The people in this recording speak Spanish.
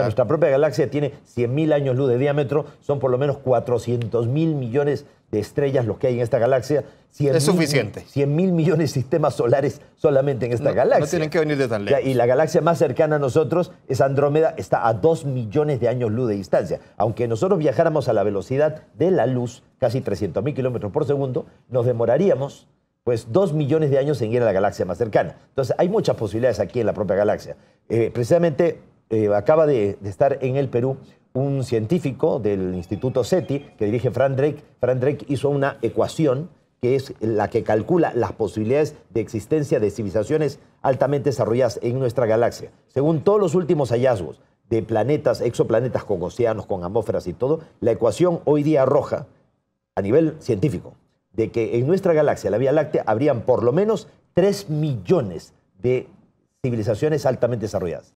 Nuestra propia galaxia tiene 100.000 años luz de diámetro, son por lo menos 400.000 millones de estrellas los que hay en esta galaxia. es suficiente. 100.000 millones de sistemas solares solamente en esta galaxia. No tienen que venir de tan lejos. y la galaxia más cercana a nosotros es Andrómeda, está a 2 millones de años luz de distancia. Aunque nosotros viajáramos a la velocidad de la luz, casi 300.000 kilómetros por segundo, nos demoraríamos pues dos millones de años en ir a la galaxia más cercana. Entonces, hay muchas posibilidades aquí en la propia galaxia. Eh, precisamente eh, acaba de, estar en el Perú un científico del Instituto SETI que dirige Frank Drake. Frank Drake hizo una ecuación que es la que calcula las posibilidades de existencia de civilizaciones altamente desarrolladas en nuestra galaxia. Según todos los últimos hallazgos de planetas, exoplanetas con océanos, con atmósferas y todo, la ecuación hoy día arroja, a nivel científico, de que en nuestra galaxia, la Vía Láctea, habrían por lo menos 3 millones de civilizaciones altamente desarrolladas.